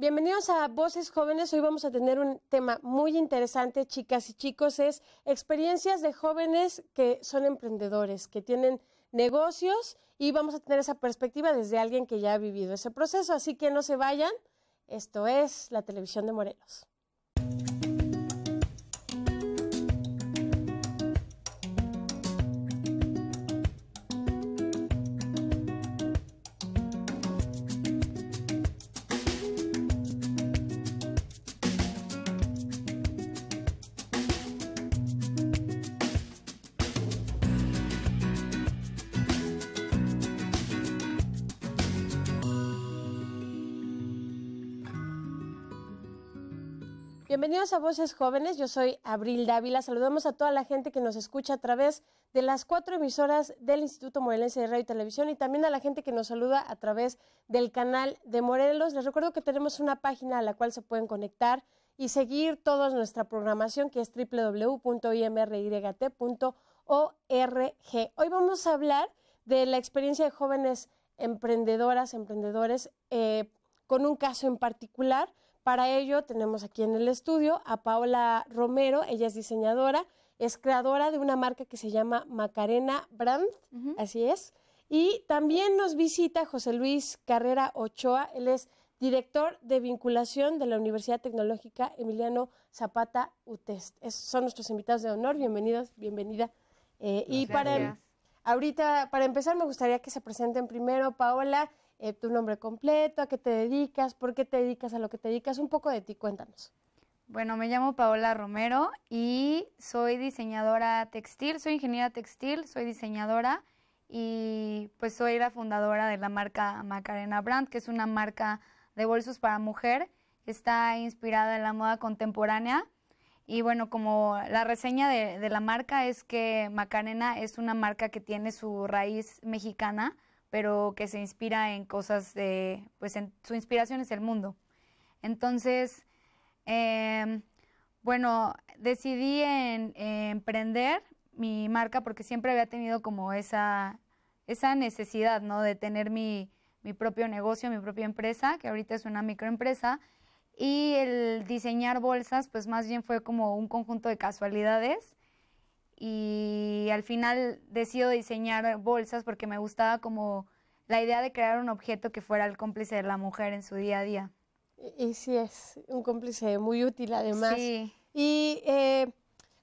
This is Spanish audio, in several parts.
Bienvenidos a Voces Jóvenes. Hoy vamos a tener un tema muy interesante, chicas y chicos, es experiencias de jóvenes que son emprendedores, que tienen negocios y vamos a tener esa perspectiva desde alguien que ya ha vivido ese proceso. Así que no se vayan. Esto es la televisión de Morelos. Bienvenidos a Voces Jóvenes, yo soy Abril Dávila. Saludamos a toda la gente que nos escucha a través de las cuatro emisoras del Instituto Morelense de Radio y Televisión y también a la gente que nos saluda a través del canal de Morelos. Les recuerdo que tenemos una página a la cual se pueden conectar y seguir toda nuestra programación que es www.imryt.org. Hoy vamos a hablar de la experiencia de jóvenes emprendedoras, emprendedores, eh, con un caso en particular para ello tenemos aquí en el estudio a Paola Romero, ella es diseñadora, es creadora de una marca que se llama Macarena Brand, así es. Y también nos visita José Luis Carrera Ochoa, él es director de vinculación de la Universidad Tecnológica Emiliano Zapata UTEST. son nuestros invitados de honor, bienvenidos, bienvenida. Eh, y para em, ahorita, para empezar, me gustaría que se presenten primero Paola eh, tu nombre completo, a qué te dedicas, por qué te dedicas a lo que te dedicas, un poco de ti, cuéntanos. Bueno, me llamo Paola Romero y soy diseñadora textil, soy ingeniera textil, soy diseñadora y pues soy la fundadora de la marca Macarena Brand, que es una marca de bolsos para mujer, está inspirada en la moda contemporánea. Y bueno, como la reseña de la marca es que Macarena es una marca que tiene su raíz mexicana, pero que se inspira en cosas de, pues su inspiración es el mundo. Entonces, em, bueno, decidí emprender mi marca porque siempre había tenido como esa, esa necesidad, ¿no? De tener mi, mi propio negocio, mi propia empresa, que ahorita es una microempresa. Y el diseñar bolsas, pues más bien fue como un conjunto de casualidades y al final decido diseñar bolsas porque me gustaba como la idea de crear un objeto que fuera el cómplice de la mujer en su día a día. Y, sí, es un cómplice muy útil además. Y eh,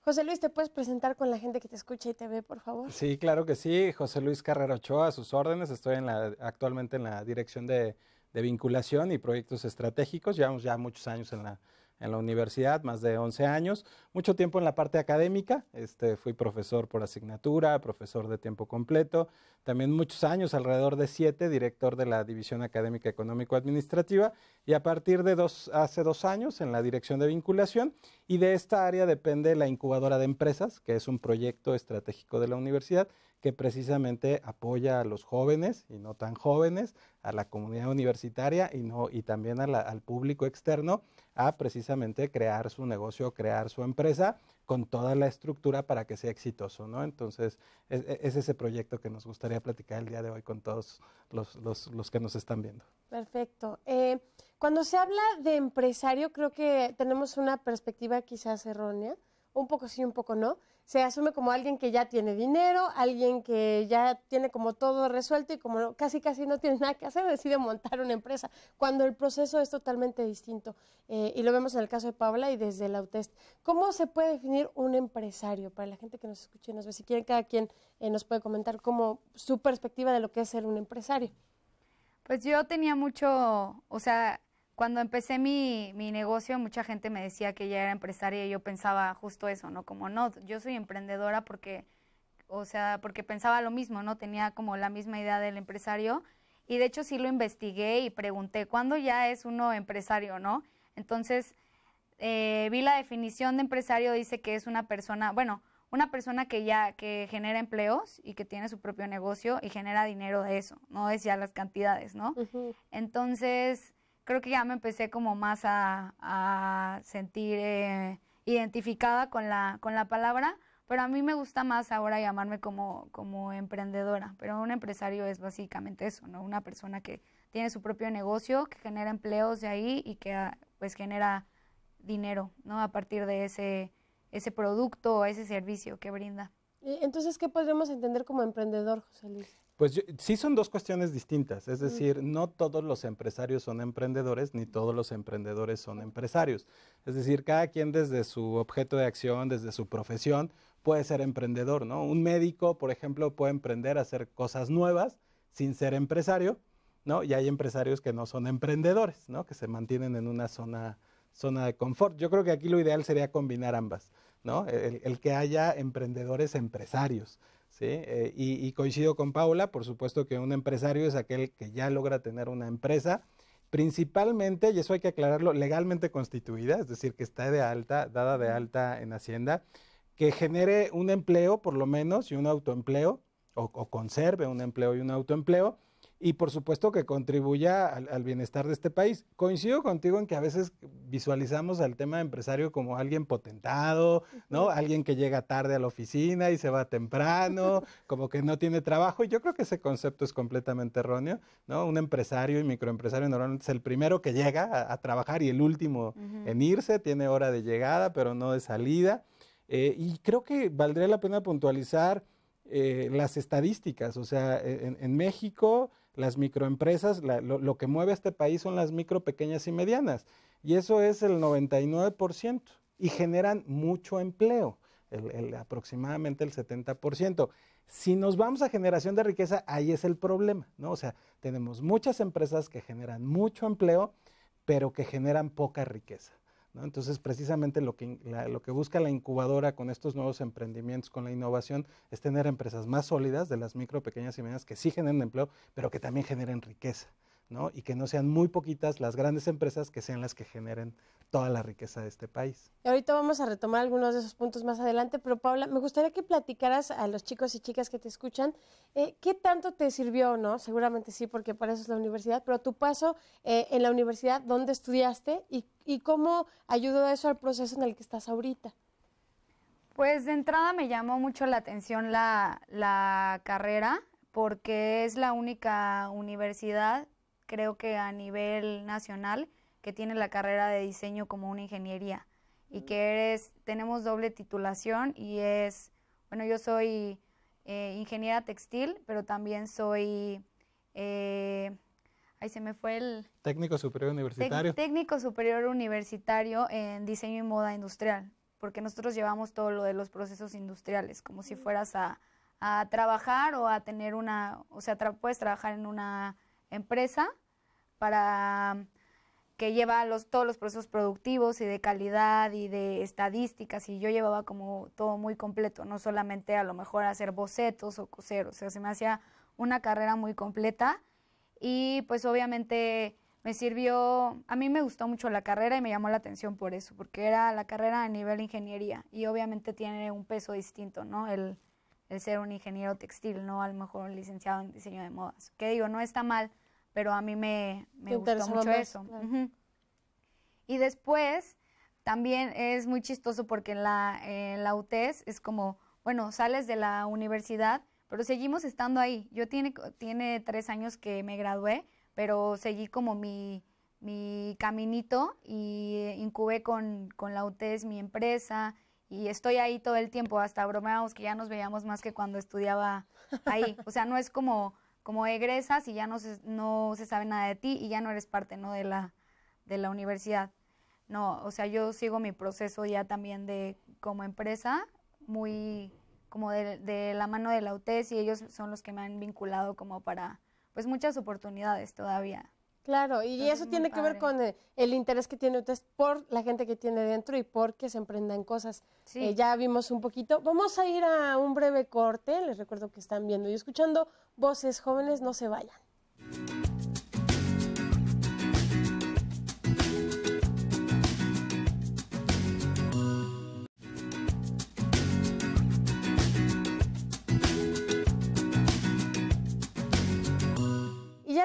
José Luis, ¿te puedes presentar con la gente que te escucha y te ve, por favor? Sí, claro que sí. José Luis Carrero Ochoa, a sus órdenes. Estoy en la, actualmente en la dirección de, de vinculación y proyectos estratégicos. Llevamos ya muchos años en la en la universidad, más de 11 años, mucho tiempo en la parte académica, este, fui profesor por asignatura, profesor de tiempo completo, también muchos años, alrededor de siete, director de la División Académica Económico-Administrativa y a partir de hace dos años en la Dirección de Vinculación y de esta área depende la incubadora de empresas, que es un proyecto estratégico de la universidad que precisamente apoya a los jóvenes y no tan jóvenes, a la comunidad universitaria y, no, y también al público externo a precisamente crear su negocio, crear su empresa con toda la estructura para que sea exitoso, ¿no? Entonces, e, e, es, ese proyecto que nos gustaría platicar el día de hoy con todos los, que nos están viendo. Perfecto. Eh, cuando se habla de empresario, creo que tenemos una perspectiva quizás errónea, un poco sí, un poco no, se asume como alguien que ya tiene dinero, alguien que ya tiene como todo resuelto y como casi casi no tiene nada que hacer, decide montar una empresa, cuando el proceso es totalmente distinto. Eh, y lo vemos en el caso de Paula y desde la Autest. ¿Cómo se puede definir un empresario? Para la gente que nos escuche y nos ve, si quieren, cada quien eh, nos puede comentar como su perspectiva de lo que es ser un empresario. Pues yo tenía mucho, o sea, cuando empecé mi, negocio, mucha gente me decía que ya era empresaria y yo pensaba justo eso, ¿no? Como, no, yo soy emprendedora porque, o sea, porque pensaba lo mismo, ¿no? Tenía como la misma idea del empresario y de hecho sí lo investigué y pregunté, ¿cuándo ya es uno empresario, no? Entonces, eh, vi la definición de empresario, dice que es una persona, bueno, una persona que ya que genera empleos y que tiene su propio negocio y genera dinero de eso, no es ya las cantidades, ¿no? Entonces, creo que ya me empecé como más a, sentir eh, identificada con la, con la palabra, pero a mí me gusta más ahora llamarme como, como emprendedora, pero un empresario es básicamente eso, ¿no? Una persona que tiene su propio negocio, que genera empleos de ahí y que ah, pues genera dinero, ¿no? A partir de ese, ese producto o ese servicio que brinda. Entonces, ¿qué podríamos entender como emprendedor, José Luis? Pues sí son dos cuestiones distintas, es decir, no todos los empresarios son emprendedores ni todos los emprendedores son empresarios. Es decir, cada quien desde su objeto de acción, desde su profesión, puede ser emprendedor, ¿no? Un médico, por ejemplo, puede emprender a hacer cosas nuevas sin ser empresario, ¿no? Y hay empresarios que no son emprendedores, ¿no? Que se mantienen en una zona, de confort. Yo creo que aquí lo ideal sería combinar ambas, ¿no? el que haya emprendedores empresarios. ¿sí? Eh, y, coincido con Paula, por supuesto que un empresario es aquel que ya logra tener una empresa, principalmente, y eso hay que aclararlo, legalmente constituida, es decir, que está de alta, dada de alta en Hacienda, que genere un empleo por lo menos y un autoempleo, o conserve un empleo y un autoempleo, y por supuesto que contribuya al, bienestar de este país. Coincido contigo en que a veces visualizamos al tema de empresario como alguien potentado, ¿no? Alguien que llega tarde a la oficina y se va temprano, como que no tiene trabajo. Y yo creo que ese concepto es completamente erróneo, ¿no? Un empresario y microempresario normalmente es el primero que llega a, trabajar y el último en irse, tiene hora de llegada, pero no de salida. Eh, y creo que valdría la pena puntualizar eh, las estadísticas, o sea, en México las microempresas, lo, que mueve a este país son las micro, pequeñas y medianas. Y eso es el 99%. Y generan mucho empleo, el, aproximadamente el 70%. Si nos vamos a generación de riqueza, ahí es el problema, ¿no? O sea, tenemos muchas empresas que generan mucho empleo, pero que generan poca riqueza. Entonces, precisamente lo que, lo que busca la incubadora con estos nuevos emprendimientos, con la innovación, es tener empresas más sólidas de las micro, pequeñas y medianas que sí generen empleo, pero que también generen riqueza. Y que no sean muy poquitas las grandes empresas que sean las que generen toda la riqueza de este país. ahorita vamos a retomar algunos de esos puntos más adelante, pero Paula, me gustaría que platicaras a los chicos y chicas que te escuchan, eh, ¿qué tanto te sirvió, no? Seguramente sí, porque para eso es la universidad, pero tu paso eh, en la universidad, ¿dónde estudiaste y, cómo ayudó eso al proceso en el que estás ahorita? Pues de entrada me llamó mucho la atención la, la carrera, porque es la única universidad creo que a nivel nacional, que tiene la carrera de diseño como una ingeniería y que eres, tenemos doble titulación y es, bueno, yo soy eh, ingeniera textil, pero también soy, eh, ahí se me fue el... Técnico superior universitario. técnico superior universitario en diseño y moda industrial, porque nosotros llevamos todo lo de los procesos industriales, como si fueras a, trabajar o a tener una, o sea, puedes trabajar en una empresa para que lleva los, todos los procesos productivos y de calidad y de estadísticas y yo llevaba como todo muy completo, no solamente a lo mejor hacer bocetos o coser, o sea, se me hacía una carrera muy completa y pues obviamente me sirvió, a mí me gustó mucho la carrera y me llamó la atención por eso, porque era la carrera a nivel ingeniería y obviamente tiene un peso distinto, ¿no? El, el ser un ingeniero textil, no a lo mejor un licenciado en diseño de modas, que digo, no está mal pero a mí me, me gustó mucho eso. Y después también es muy chistoso porque en la, eh, la UTES es como, bueno, sales de la universidad, pero seguimos estando ahí. Yo tiene, tiene tres años que me gradué, pero seguí como mi, caminito y eh, incubé con, con la UTES mi empresa y estoy ahí todo el tiempo. Hasta bromeamos que ya nos veíamos más que cuando estudiaba ahí. O sea, no es como como egresas y ya no se, no se sabe nada de ti y ya no eres parte ¿no? De, la, de la universidad. No, o sea, yo sigo mi proceso ya también de como empresa, muy como de, la mano de la UTES y ellos son los que me han vinculado como para pues muchas oportunidades todavía. Claro, y eso tiene que ver con eh, el, interés que tiene usted por la gente que tiene dentro y por que se emprendan cosas. Eh, ya vimos un poquito. Vamos a ir a un breve corte. Les recuerdo que están viendo y escuchando Voces Jóvenes, no se vayan.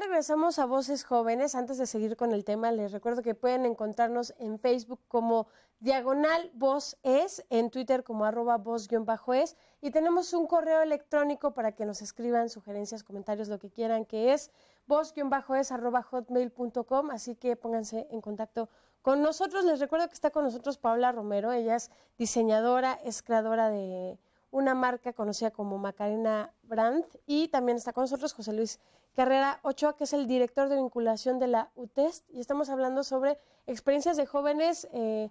regresamos a Voces Jóvenes. Antes de seguir con el tema, les recuerdo que pueden encontrarnos en Facebook como Diagonal Voz Es, en Twitter como arroba voz-es y tenemos un correo electrónico para que nos escriban sugerencias, comentarios, lo que quieran, que es voz-es así que pónganse en contacto con nosotros. Les recuerdo que está con nosotros Paula Romero, ella es diseñadora, es creadora de una marca conocida como Macarena Brand. Y también está con nosotros José Luis Carrera Ochoa, que es el director de vinculación de la UTEST. Y estamos hablando sobre experiencias de jóvenes eh,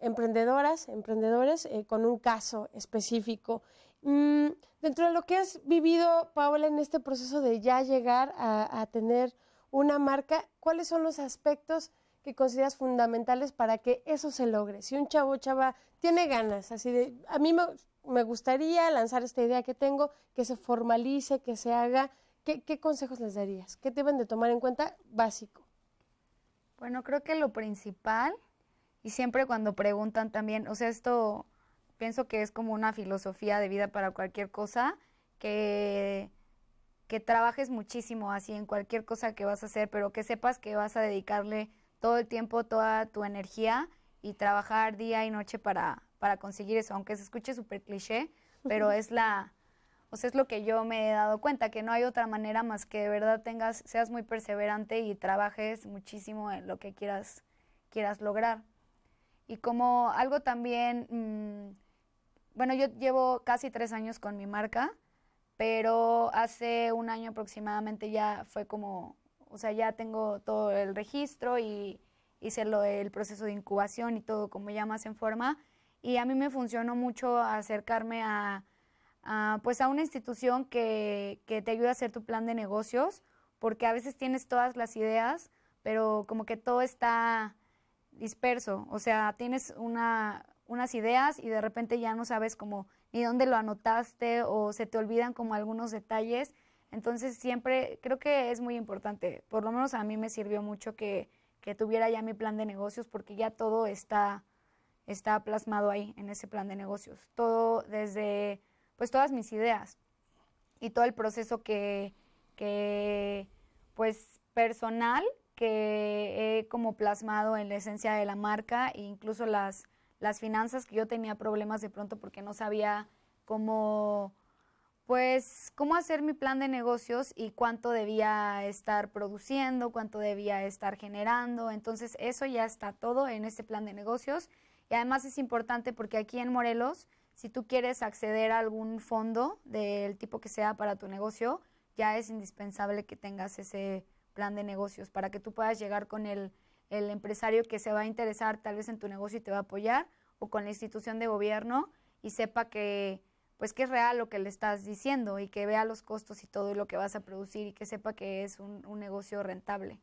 emprendedoras, emprendedores, eh, con un caso específico. Mm, dentro de lo que has vivido, Paola, en este proceso de ya llegar a, tener una marca, ¿cuáles son los aspectos? que consideras fundamentales para que eso se logre. Si un chavo chava tiene ganas, así de, a mí me, me gustaría lanzar esta idea que tengo, que se formalice, que se haga. ¿Qué, consejos les darías? ¿Qué deben de tomar en cuenta básico? Bueno, creo que lo principal, y siempre cuando preguntan también, o sea, esto pienso que es como una filosofía de vida para cualquier cosa, que, que trabajes muchísimo así en cualquier cosa que vas a hacer, pero que sepas que vas a dedicarle todo el tiempo, toda tu energía y trabajar día y noche para, para conseguir eso, aunque se escuche súper cliché, pero es la, o sea, es lo que yo me he dado cuenta, que no hay otra manera más que de verdad tengas, seas muy perseverante y trabajes muchísimo en lo que quieras, quieras lograr. Y como algo también, mm, bueno, yo llevo casi tres años con mi marca, pero hace un año aproximadamente ya fue como, o sea, ya tengo todo el registro y hice el proceso de incubación y todo como ya más en forma y a mí me funcionó mucho acercarme a, pues a una institución que, te ayude a hacer tu plan de negocios, porque a veces tienes todas las ideas, pero como que todo está disperso, o sea, tienes una, unas ideas y de repente ya no sabes como ni dónde lo anotaste o se te olvidan como algunos detalles, entonces siempre creo que es muy importante, por lo menos a mí me sirvió mucho que, que tuviera ya mi plan de negocios porque ya todo está está plasmado ahí en ese plan de negocios. Todo desde, pues todas mis ideas y todo el proceso que, que pues personal que he como plasmado en la esencia de la marca e incluso las, las finanzas que yo tenía problemas de pronto porque no sabía cómo pues cómo hacer mi plan de negocios y cuánto debía estar produciendo, cuánto debía estar generando. Entonces eso ya está todo en este plan de negocios y además es importante porque aquí en Morelos, si tú quieres acceder a algún fondo del tipo que sea para tu negocio, ya es indispensable que tengas ese plan de negocios para que tú puedas llegar con el, empresario que se va a interesar tal vez en tu negocio y te va a apoyar o con la institución de gobierno y sepa que pues que es real lo que le estás diciendo y que vea los costos y todo lo que vas a producir y que sepa que es un, un negocio rentable.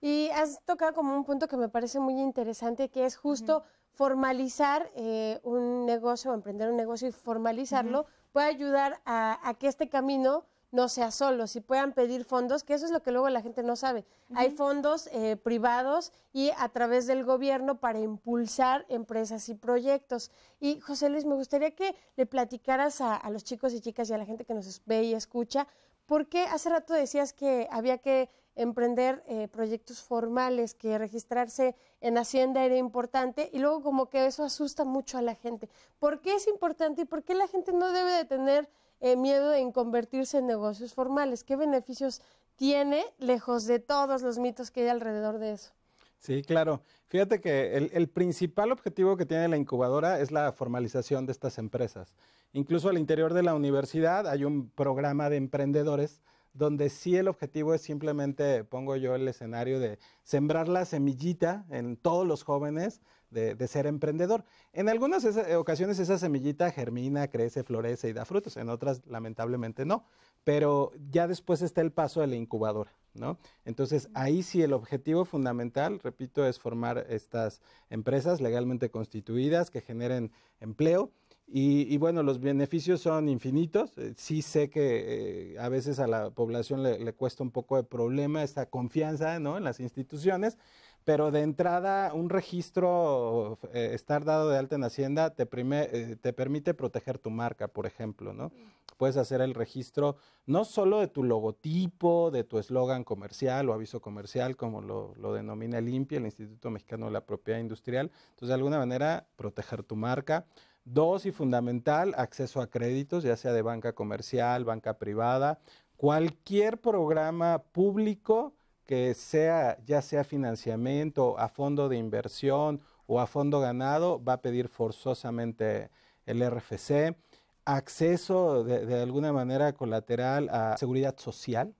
Y has tocado como un punto que me parece muy interesante, que es justo formalizar eh, un negocio, o emprender un negocio y formalizarlo, puede ayudar a, que este camino no sea solo, si puedan pedir fondos, que eso es lo que luego la gente no sabe. Hay fondos eh, privados y a través del gobierno para impulsar empresas y proyectos. Y José Luis, me gustaría que le platicaras a los chicos y chicas y a la gente que nos ve y escucha, porque hace rato decías que había que emprender eh, proyectos formales, que registrarse en Hacienda era importante y luego como que eso asusta mucho a la gente. ¿Por qué es importante y por qué la gente no debe de tener eh, miedo en convertirse en negocios formales? ¿Qué beneficios tiene lejos de todos los mitos que hay alrededor de eso? Sí, claro. Fíjate que el, principal objetivo que tiene la incubadora es la formalización de estas empresas. Incluso al interior de la universidad hay un programa de emprendedores donde sí el objetivo es simplemente, pongo yo el escenario de sembrar la semillita en todos los jóvenes de, ser emprendedor. En algunas eh, ocasiones esa semillita germina, crece, florece y da frutos, en otras lamentablemente no, pero ya después está el paso a la incubadora. ¿No? Entonces, ahí sí el objetivo fundamental, repito, es formar estas empresas legalmente constituidas que generen empleo y, bueno, los beneficios son infinitos. Eh, sí sé que eh, a veces a la población le, cuesta un poco de problema esta confianza ¿no? en las instituciones, pero de entrada un registro, eh, estar dado de alta en Hacienda, te, te permite proteger tu marca, por ejemplo. ¿no? Puedes hacer el registro no solo de tu logotipo, de tu eslogan comercial o aviso comercial, como lo, denomina limpia el Instituto Mexicano de la Propiedad Industrial. Entonces, de alguna manera, proteger tu marca Dos, y fundamental, acceso a créditos, ya sea de banca comercial, banca privada, cualquier programa público que sea, ya sea financiamiento, a fondo de inversión o a fondo ganado, va a pedir forzosamente el RFC. Acceso de, alguna manera colateral a seguridad social,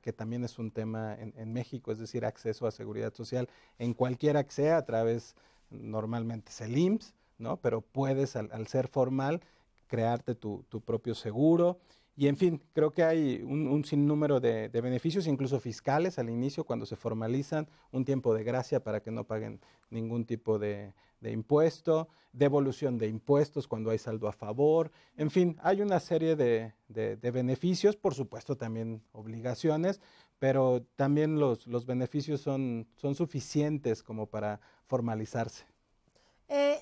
que también es un tema en, México, es decir, acceso a seguridad social en cualquier que a través normalmente es el IMSS, pero puedes, al, ser formal, crearte tu, propio seguro. Y en fin, creo que hay un, sinnúmero de, beneficios, incluso fiscales al inicio, cuando se formalizan, un tiempo de gracia para que no paguen ningún tipo de, de impuesto, devolución de impuestos cuando hay saldo a favor, en fin, hay una serie de, beneficios, por supuesto también obligaciones, pero también los, beneficios son suficientes como para formalizarse.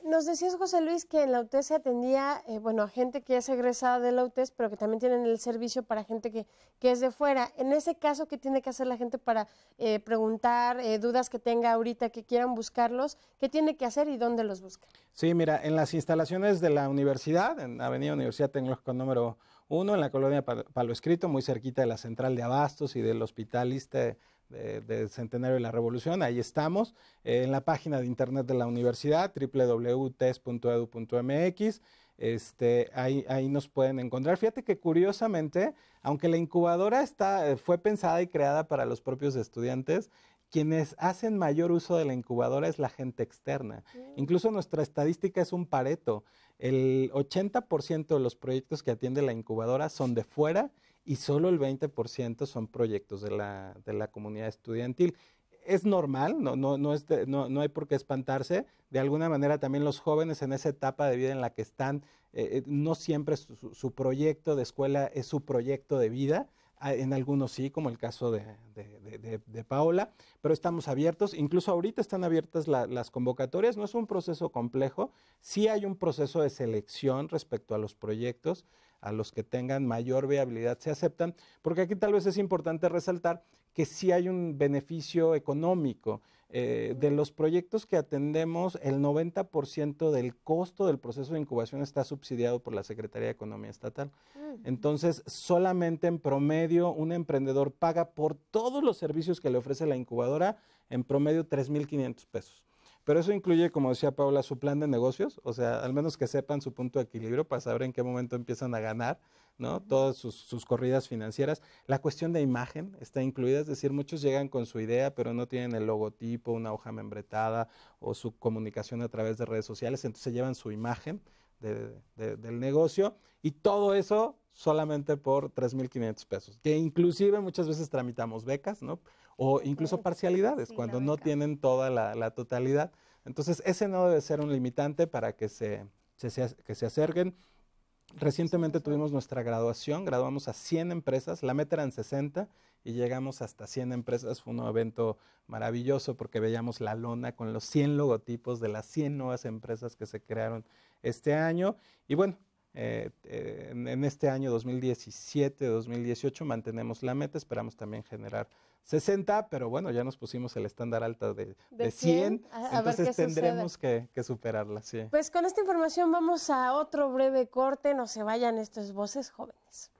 Nos decías, José Luis, que en la UTES se atendía eh, bueno, a gente que es egresada de la UTES, pero que también tienen el servicio para gente que, que es de fuera. En ese caso, ¿qué tiene que hacer la gente para eh, preguntar eh, dudas que tenga ahorita, que quieran buscarlos? ¿Qué tiene que hacer y dónde los busca? Sí, mira, en las instalaciones de la universidad, en Avenida Universidad Tecnológica número uno, en la colonia Palo Escrito, muy cerquita de la central de abastos y del hospitalista de Centenario de la Revolución, ahí estamos, eh, en la página de internet de la universidad, www.tes.edu.mx, este, ahí, nos pueden encontrar. Fíjate que curiosamente, aunque la incubadora está, eh, fue pensada y creada para los propios estudiantes, quienes hacen mayor uso de la incubadora es la gente externa. Mm. Incluso nuestra estadística es un pareto. El 80% de los proyectos que atiende la incubadora son de fuera y solo el 20% son proyectos de la, de la comunidad estudiantil es normal, no, no, no, es no, no, hay por qué espantarse. De alguna manera también los jóvenes en esa etapa de vida en la que están, eh, eh, no siempre su, proyecto de escuela es su proyecto de vida. Ah, en algunos sí, como el caso de, de, Paola, pero estamos abiertos, incluso ahorita están abiertas las convocatorias, no es un proceso complejo, sí hay un proceso de selección respecto a los proyectos, a los que tengan mayor viabilidad se aceptan, porque aquí tal vez es importante resaltar que sí hay un beneficio económico. Eh, de los proyectos que atendemos, el 90% del costo del proceso de incubación está subsidiado por la Secretaría de Economía Estatal. Entonces, solamente en promedio un emprendedor paga por todos los servicios que le ofrece la incubadora, en promedio 3.500 pesos. Pero eso incluye, como decía Paula, su plan de negocios, o sea, al menos que sepan su punto de equilibrio para saber en qué momento empiezan a ganar, ¿no? Todas sus, corridas financieras. La cuestión de imagen está incluida, es decir, muchos llegan con su idea, pero no tienen el logotipo, una hoja membretada o su comunicación a través de redes sociales, entonces llevan su imagen del negocio y todo eso solamente por 3.500 pesos, que inclusive muchas veces tramitamos becas, ¿no? o incluso parcialidades, cuando no tienen toda la, totalidad. Entonces, ese no debe ser un limitante para que se, se, que se acerquen. Recientemente tuvimos nuestra graduación, graduamos a 100 empresas, la meta eran 60 y llegamos hasta 100 empresas. Fue un evento maravilloso porque veíamos la lona con los 100 logotipos de las 100 nuevas empresas que se crearon este año. Y bueno, eh, eh, en este año 2017-2018 mantenemos la meta, esperamos también generar 60, pero bueno, ya nos pusimos el estándar alto de, de, 100, A, entonces tendremos que, superarla, sí. Pues con esta información vamos a otro breve corte, no se vayan estos voces jóvenes.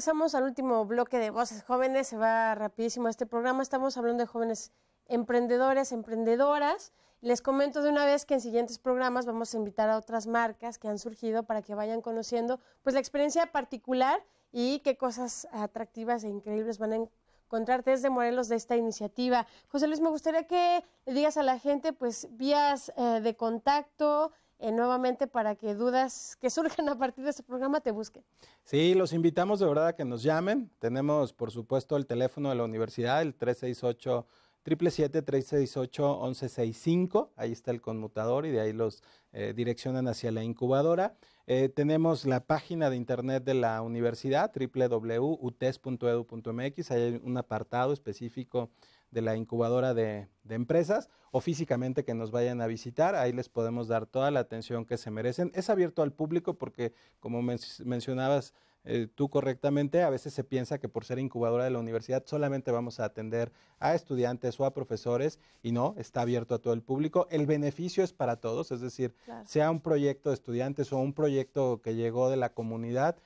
Pasamos al último bloque de Voces Jóvenes. Se va rapidísimo este programa. Estamos hablando de jóvenes emprendedores, emprendedoras. Les comento de una vez que en siguientes programas vamos a invitar a otras marcas que han surgido para que vayan conociendo pues la experiencia particular y qué cosas atractivas e increíbles van a encontrar desde Morelos de esta iniciativa. José Luis, me gustaría que le digas a la gente pues vías eh, de contacto, eh, nuevamente para que dudas que surjan a partir de su este programa te busquen. Sí, los invitamos de verdad a que nos llamen. Tenemos, por supuesto, el teléfono de la universidad, el 368 777-368-1165. Ahí está el conmutador y de ahí los eh, direccionan hacia la incubadora. Eh, tenemos la página de internet de la universidad, www.utes.edu.mx. Ahí hay un apartado específico de la incubadora de, empresas o físicamente que nos vayan a visitar. Ahí les podemos dar toda la atención que se merecen. Es abierto al público porque, como mencionabas eh, tú correctamente, a veces se piensa que por ser incubadora de la universidad solamente vamos a atender a estudiantes o a profesores y no, está abierto a todo el público. El beneficio es para todos, es decir, sea un proyecto de estudiantes o un proyecto que llegó de la comunidad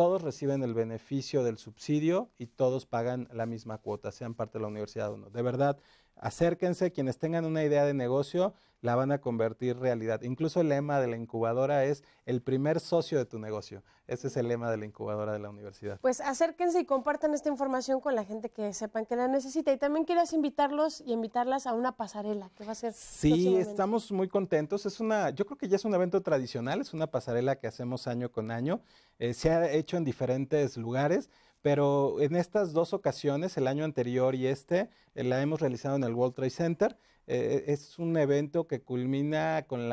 todos reciben el beneficio del subsidio y todos pagan la misma cuota, sean parte de la universidad o no. De verdad, Acérquense, quienes tengan una idea de negocio, la van a convertir realidad. Incluso el lema de la incubadora es el primer socio de tu negocio. Ese es el lema de la incubadora de la universidad. Pues acérquense y compartan esta información con la gente que sepan que la necesita. Y también quieras invitarlos y invitarlas a una pasarela que va a ser. Sí, estamos muy contentos. Es una, yo creo que ya es un evento tradicional, es una pasarela que hacemos año con año. Eh, se ha hecho en diferentes lugares. Pero en estas dos ocasiones, el año anterior y este, eh, la hemos realizado en el World Trade Center. Eh, e, es un evento que culmina con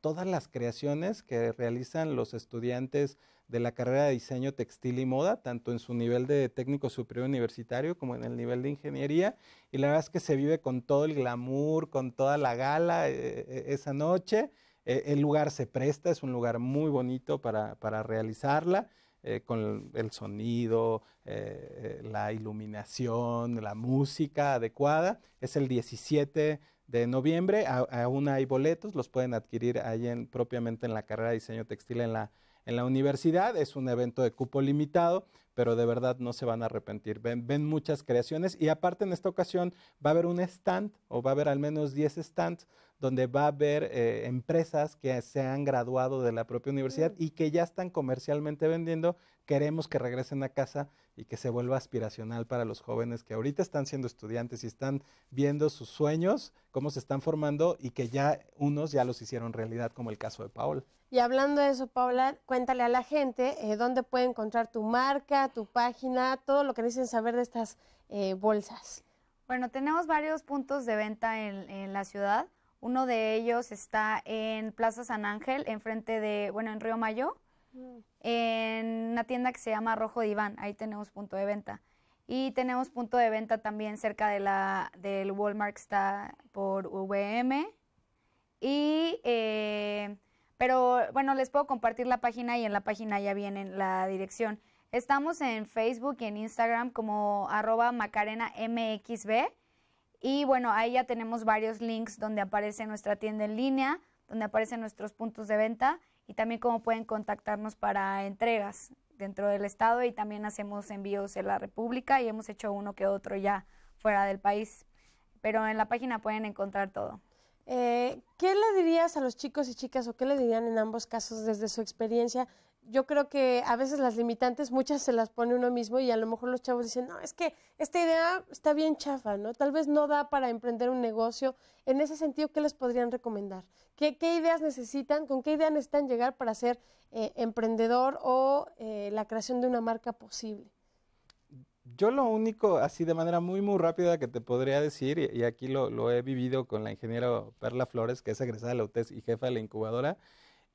todas las creaciones que realizan los estudiantes de la carrera de diseño textil y moda, tanto en su nivel de técnico superior universitario como en el nivel de ingeniería. Y la verdad es que se vive con todo el glamour, con toda la gala eh, e, esa noche. el lugar se presta, es un lugar muy bonito para realizarla. Eh, con el sonido, eh, eh, la iluminación, la música adecuada. Es el 17 de noviembre, aún hay boletos, los pueden adquirir ahí propiamente en la carrera de diseño textil en la, universidad. Es un evento de cupo limitado, pero de verdad no se van a arrepentir. Ven, ven, muchas creaciones y aparte en esta ocasión va a haber un stand o va a haber al menos 10 stands donde va a haber eh, empresas que se han graduado de la propia universidad mm. y que ya están comercialmente vendiendo. Queremos que regresen a casa y que se vuelva aspiracional para los jóvenes que ahorita están siendo estudiantes y están viendo sus sueños, cómo se están formando y que ya unos ya los hicieron realidad, como el caso de Paola. Y hablando de eso, Paula, cuéntale a la gente eh, dónde puede encontrar tu marca, tu página, todo lo que necesiten saber de estas eh, bolsas. Bueno, tenemos varios puntos de venta en la ciudad. Uno de ellos está en Plaza San Ángel, enfrente de, bueno, en Río Mayo, mm. en una tienda que se llama Rojo Diván. Ahí tenemos punto de venta. Y tenemos punto de venta también cerca de la, del Walmart, está por VM. Y, eh, pero bueno, les puedo compartir la página y en la página ya viene la dirección. Estamos en Facebook y en Instagram como arroba MXB. Y bueno, ahí ya tenemos varios links donde aparece nuestra tienda en línea, donde aparecen nuestros puntos de venta y también cómo pueden contactarnos para entregas dentro del estado y también hacemos envíos en la República y hemos hecho uno que otro ya fuera del país. Pero en la página pueden encontrar todo. Eh, ¿Qué le dirías a los chicos y chicas o qué le dirían en ambos casos desde su experiencia yo creo que a veces las limitantes, muchas se las pone uno mismo y a lo mejor los chavos dicen, no, es que esta idea está bien chafa, ¿no? Tal vez no da para emprender un negocio. En ese sentido, ¿qué les podrían recomendar? ¿Qué, ideas necesitan? ¿Con qué idea necesitan llegar para ser eh, emprendedor o eh, la creación de una marca posible? Yo lo único, así de manera muy, muy rápida que te podría decir, y, aquí lo, lo, he vivido con la ingeniera Perla Flores, que es egresada de la UTES y jefa de la incubadora,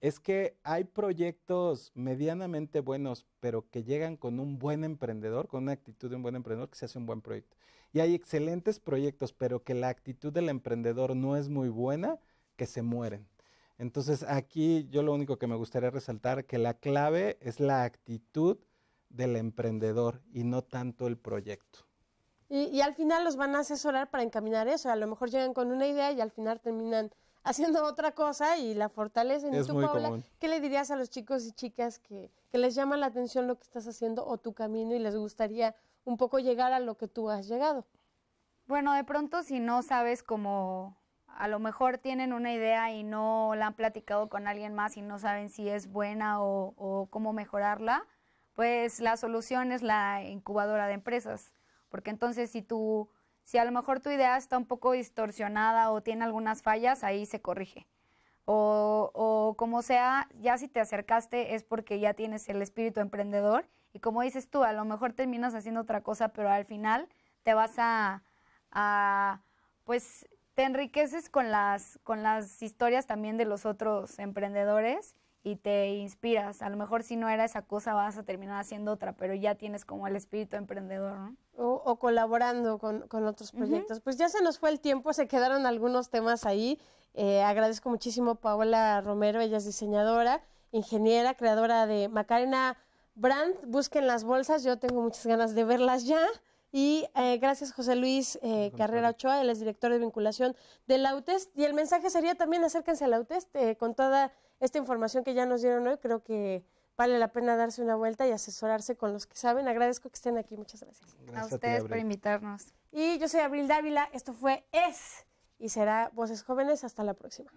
es que hay proyectos medianamente buenos, pero que llegan con un buen emprendedor, con una actitud de un buen emprendedor, que se hace un buen proyecto. Y hay excelentes proyectos, pero que la actitud del emprendedor no es muy buena, que se mueren. Entonces aquí yo lo único que me gustaría resaltar, que la clave es la actitud del emprendedor y no tanto el proyecto. Y, y al final los van a asesorar para encaminar eso. A lo mejor llegan con una idea y al final terminan haciendo otra cosa y la fortalecen. Es qué le dirías a los chicos y chicas que, les llama la atención lo que estás haciendo o tu camino y les gustaría un poco llegar a lo que tú has llegado? Bueno, de pronto si no sabes cómo, a lo mejor tienen una idea y no la han platicado con alguien más y no saben si es buena o cómo mejorarla, pues la solución es la incubadora de empresas. Porque entonces si tú si a lo mejor tu idea está un poco distorsionada o tiene algunas fallas, ahí se corrige. O, o como sea, ya si te acercaste es porque ya tienes el espíritu emprendedor y como dices tú, a lo mejor terminas haciendo otra cosa, pero al final te vas a, pues te enriqueces con con las historias también de los otros emprendedores y te inspiras. A lo mejor si no era esa cosa vas a terminar haciendo otra, pero ya tienes como el espíritu emprendedor, ¿no? O, colaborando con, otros proyectos. Pues ya se nos fue el tiempo, se quedaron algunos temas ahí. Eh, agradezco muchísimo a Paola Romero, ella es diseñadora, ingeniera, creadora de Macarena Brand. Busquen las bolsas, yo tengo muchas ganas de verlas ya. Y eh, gracias José Luis eh, Carrera Ochoa, él es director de vinculación de la UTES. Y el mensaje sería también acérquense al la UTES eh, con toda esta información que ya nos dieron hoy. Creo que vale la pena darse una vuelta y asesorarse con los que saben. Agradezco que estén aquí. Muchas gracias. a ustedes por invitarnos. Y yo soy Abril Dávila. Esto fue Es y será Voces Jóvenes. Hasta la próxima.